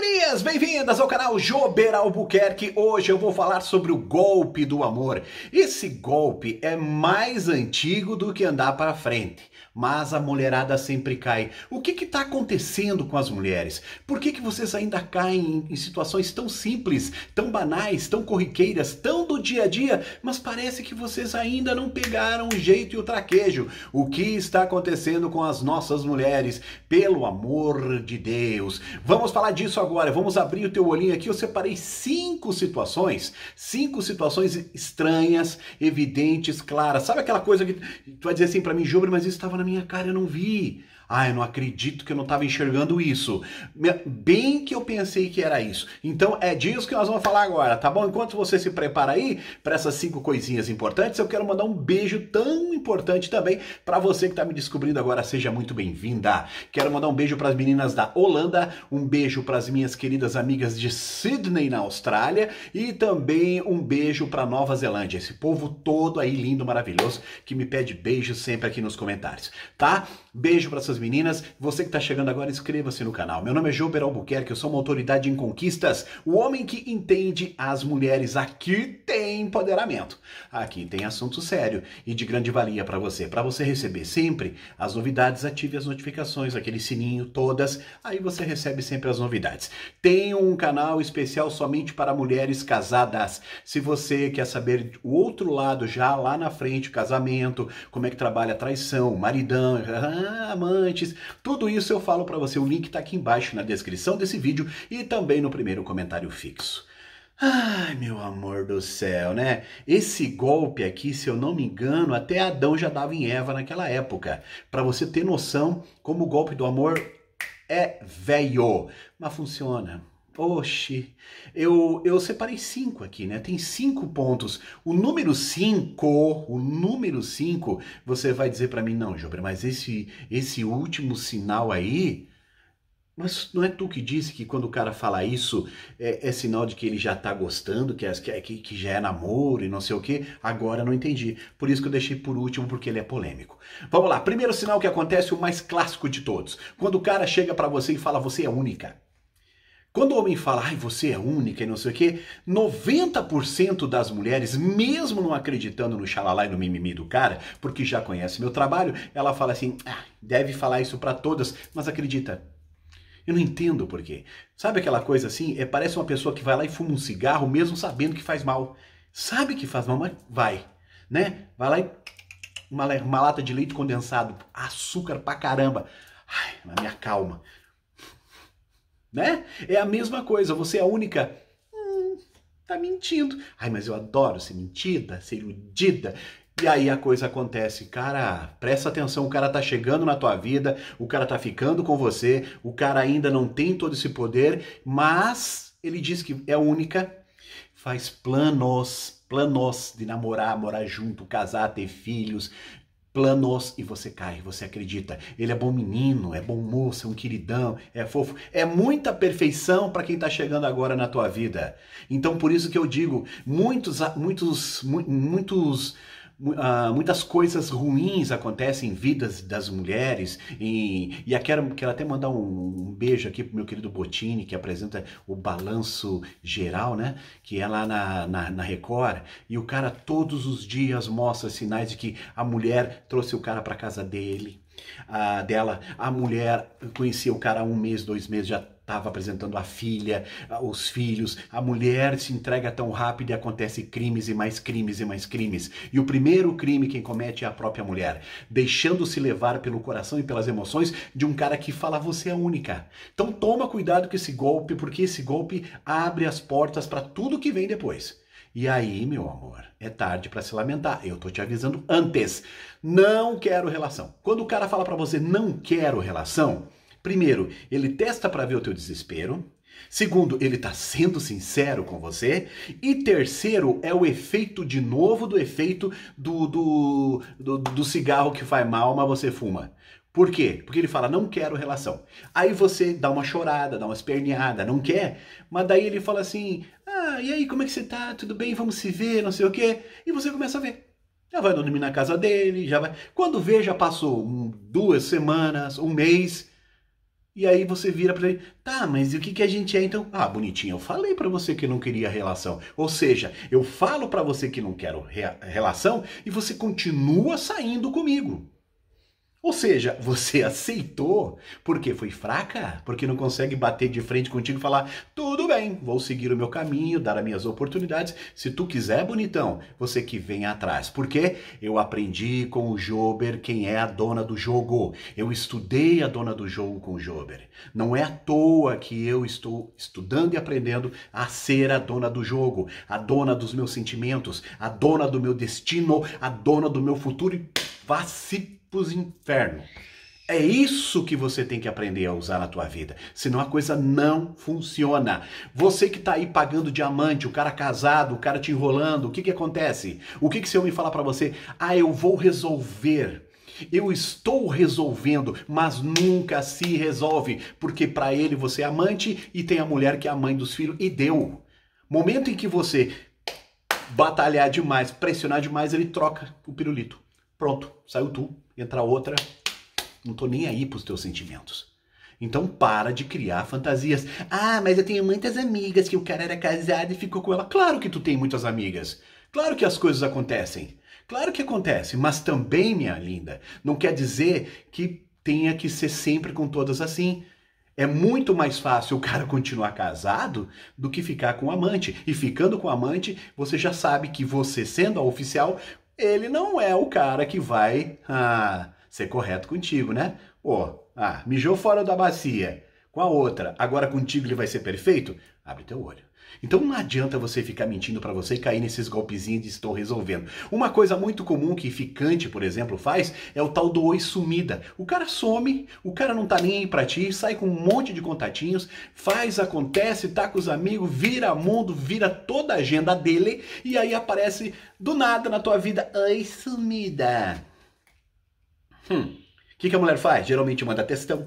gurias! Bem-vindas ao canal Jober Albuquerque. Hoje eu vou falar sobre o golpe do amor. Esse golpe é mais antigo do que andar para frente, mas a mulherada sempre cai. O que está acontecendo com as mulheres? Por que, que vocês ainda caem em situações tão simples, tão banais, tão corriqueiras, tão do dia a dia, mas parece que vocês ainda não pegaram o jeito e o traquejo? O que está acontecendo com as nossas mulheres? Pelo amor de Deus! Vamos falar disso agora agora, vamos abrir o teu olhinho aqui. Eu separei cinco situações, cinco situações estranhas, evidentes, claras. Sabe aquela coisa que tu vai dizer assim para mim, Júlio, mas isso estava na minha cara, eu não vi. Ah, eu não acredito que eu não estava enxergando isso. Bem que eu pensei que era isso. Então é disso que nós vamos falar agora, tá bom? Enquanto você se prepara aí para essas cinco coisinhas importantes, eu quero mandar um beijo tão importante também para você que está me descobrindo agora. Seja muito bem-vinda. Quero mandar um beijo para as meninas da Holanda, um beijo para as minhas queridas amigas de Sydney na Austrália e também um beijo para Nova Zelândia. Esse povo todo aí lindo, maravilhoso que me pede beijo sempre aqui nos comentários, tá? Beijo para essas meninas. Você que está chegando agora, inscreva-se no canal. Meu nome é Jober Albuquerque, eu sou uma autoridade em conquistas, o homem que entende as mulheres. Aqui tem empoderamento, aqui tem assunto sério e de grande valia para você. Para você receber sempre as novidades, ative as notificações, aquele sininho, todas, aí você recebe sempre as novidades. Tem um canal especial somente para mulheres casadas. Se você quer saber o outro lado já lá na frente, casamento, como é que trabalha a traição, maridão, ah, mãe, tudo isso eu falo para você, o link está aqui embaixo na descrição desse vídeo e também no primeiro comentário fixo. Ai, meu amor do céu, né? Esse golpe aqui, se eu não me engano, até Adão já dava em Eva naquela época. Para você ter noção como o golpe do amor é velho, mas funciona. Oxi, eu, eu separei cinco aqui, né? Tem cinco pontos. O número cinco, o número cinco, você vai dizer para mim, não, Jobra, mas esse, esse último sinal aí, mas é, não é tu que disse que quando o cara fala isso é, é sinal de que ele já tá gostando, que, é, que, é, que já é namoro e não sei o que? Agora não entendi. Por isso que eu deixei por último, porque ele é polêmico. Vamos lá, primeiro sinal que acontece, o mais clássico de todos. Quando o cara chega para você e fala, você é única. Quando o homem fala, ai, você é única e não sei o quê, 90% das mulheres, mesmo não acreditando no xalalá e no mimimi do cara, porque já conhece meu trabalho, ela fala assim, ah, deve falar isso para todas, mas acredita, eu não entendo por quê. Sabe aquela coisa assim, é, parece uma pessoa que vai lá e fuma um cigarro, mesmo sabendo que faz mal. Sabe que faz mal, mas vai, né? Vai lá e uma, uma lata de leite condensado, açúcar pra caramba. Ai, minha calma né? É a mesma coisa, você é a única. Hum, tá mentindo. Ai, mas eu adoro ser mentida, ser iludida. E aí a coisa acontece, cara, presta atenção, o cara tá chegando na tua vida, o cara tá ficando com você, o cara ainda não tem todo esse poder, mas ele diz que é única, faz planos, planos de namorar, morar junto, casar, ter filhos, planos e você cai, você acredita. Ele é bom menino, é bom moço, é um queridão, é fofo. É muita perfeição para quem está chegando agora na tua vida. Então por isso que eu digo, muitos muitos muitos Uh, muitas coisas ruins acontecem em vidas das mulheres e, e eu quero, quero até mandar um, um, beijo aqui pro meu querido Botini que apresenta o Balanço Geral, né? Que é lá na, na, na Record e o cara todos os dias mostra sinais de que a mulher trouxe o cara para casa dele, ah, dela, a mulher conhecia o cara há um mês, dois meses, já estava apresentando a filha, os filhos, a mulher se entrega tão rápido e acontece crimes e mais crimes e mais crimes. E o primeiro crime quem comete é a própria mulher, deixando-se levar pelo coração e pelas emoções de um cara que fala você é única. Então toma cuidado com esse golpe, porque esse golpe abre as portas para tudo que vem depois. E aí, meu amor, é tarde para se lamentar. Eu tô te avisando antes. Não quero relação. Quando o cara fala para você não quero relação, Primeiro, ele testa para ver o teu desespero. Segundo, ele está sendo sincero com você. E terceiro, é o efeito de novo do efeito do, do, do, do cigarro que faz mal, mas você fuma. Por quê? Porque ele fala, não quero relação. Aí você dá uma chorada, dá uma esperneada, não quer, mas daí ele fala assim: ah, e aí, como é que você tá? Tudo bem? Vamos se ver, não sei o quê. E você começa a ver. Já vai dormir na casa dele, já vai. Quando vê, já passou um, duas semanas, um mês, e aí você vira para ele, tá, mas e o que, que a gente é então? Ah, bonitinho, eu falei para você que não queria relação. Ou seja, eu falo para você que não quero relação e você continua saindo comigo. Ou seja, você aceitou porque foi fraca, porque não consegue bater de frente contigo e falar: tudo bem, vou seguir o meu caminho, dar as minhas oportunidades. Se tu quiser, bonitão, você que vem atrás. Porque eu aprendi com o Jober quem é a dona do jogo. Eu estudei a dona do jogo com o Jober. Não é à toa que eu estou estudando e aprendendo a ser a dona do jogo, a dona dos meus sentimentos, a dona do meu destino, a dona do meu futuro e vá os infernos. É isso que você tem que aprender a usar na tua vida, senão a coisa não funciona. Você que está aí pagando diamante, o cara casado, o cara te enrolando, o que que acontece? O que que seu homem fala para você? Ah, eu vou resolver. Eu estou resolvendo, mas nunca se resolve, porque para ele você é amante e tem a mulher que é a mãe dos filhos e deu. Momento em que você batalhar demais, pressionar demais, ele troca o pirulito. Pronto, saiu tu entra outra, não tô nem aí pros teus sentimentos. Então para de criar fantasias. Ah, mas eu tenho muitas amigas que o cara era casado e ficou com ela. Claro que tu tem muitas amigas. Claro que as coisas acontecem. Claro que acontece, mas também, minha linda, não quer dizer que tenha que ser sempre com todas assim. É muito mais fácil o cara continuar casado do que ficar com o amante. E ficando com o amante, você já sabe que você, sendo a oficial, ele não é o cara que vai ah, ser correto contigo, né? Pô, ah, mijou fora da bacia com a outra, agora contigo ele vai ser perfeito? Abre teu olho. Então não adianta você ficar mentindo para você e cair nesses golpezinhos de estou resolvendo. Uma coisa muito comum que ficante, por exemplo, faz é o tal do oi sumida. O cara some, o cara não tá nem aí pra ti, sai com um monte de contatinhos, faz, acontece, tá com os amigos, vira mundo, vira toda a agenda dele e aí aparece do nada na tua vida, oi sumida. Hum. O que, que a mulher faz? Geralmente manda testão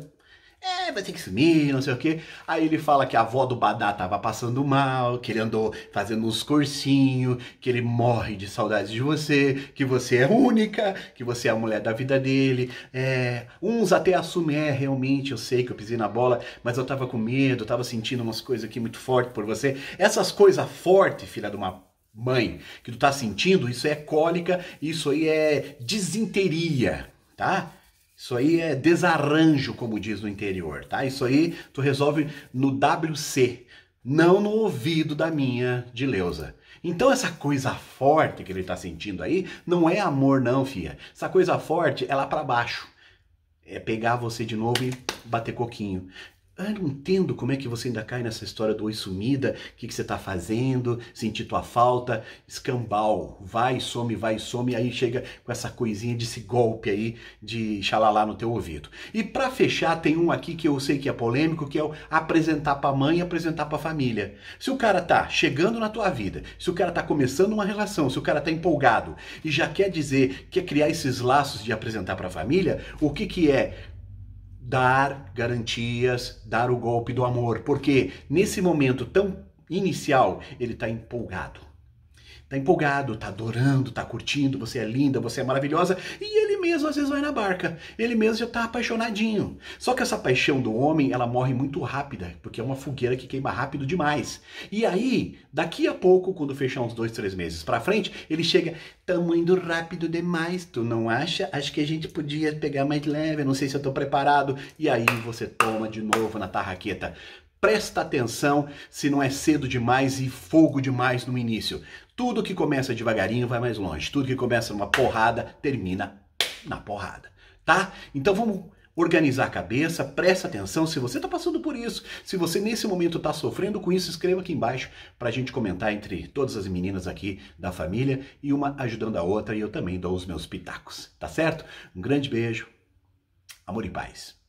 é, vai ter que sumir, não sei o quê. Aí ele fala que a avó do Badá tava passando mal, que ele andou fazendo uns cursinhos, que ele morre de saudade de você, que você é única, que você é a mulher da vida dele. É, uns até assumem, é, realmente, eu sei que eu pisei na bola, mas eu tava com medo, tava sentindo umas coisas aqui muito fortes por você. Essas coisas fortes, filha de uma mãe, que tu tá sentindo, isso é cólica, isso aí é disenteria, tá? Isso aí é desarranjo, como diz no interior, tá? Isso aí tu resolve no WC, não no ouvido da minha de Leusa. Então essa coisa forte que ele tá sentindo aí não é amor não, fia. Essa coisa forte é lá para baixo. É pegar você de novo e bater coquinho. Ah, não entendo como é que você ainda cai nessa história do oi sumida, o que, que você está fazendo, sentir tua falta, escambau, vai, some, vai, some, aí chega com essa coisinha desse golpe aí de xalalá no teu ouvido. E para fechar, tem um aqui que eu sei que é polêmico, que é o apresentar para a mãe e apresentar para a família. Se o cara tá chegando na tua vida, se o cara tá começando uma relação, se o cara tá empolgado e já quer dizer, quer criar esses laços de apresentar para a família, o que que é dar garantias, dar o golpe do amor, porque nesse momento tão inicial ele está empolgado. Está empolgado, está adorando, está curtindo, você é linda, você é maravilhosa, e ele mesmo às vezes vai na barca. Ele mesmo já está apaixonadinho. Só que essa paixão do homem, ela morre muito rápida, porque é uma fogueira que queima rápido demais. E aí, daqui a pouco, quando fechar uns dois, três meses para frente, ele chega, tamo indo rápido demais, tu não acha? Acho que a gente podia pegar mais leve, não sei se eu estou preparado. E aí você toma de novo na tarraqueta. Presta atenção se não é cedo demais e fogo demais no início. Tudo que começa devagarinho vai mais longe. Tudo que começa numa porrada termina na porrada, tá? Então vamos organizar a cabeça, presta atenção se você está passando por isso, se você nesse momento está sofrendo com isso, escreva aqui embaixo para a gente comentar entre todas as meninas aqui da família e uma ajudando a outra e eu também dou os meus pitacos, tá certo? Um grande beijo, amor e paz.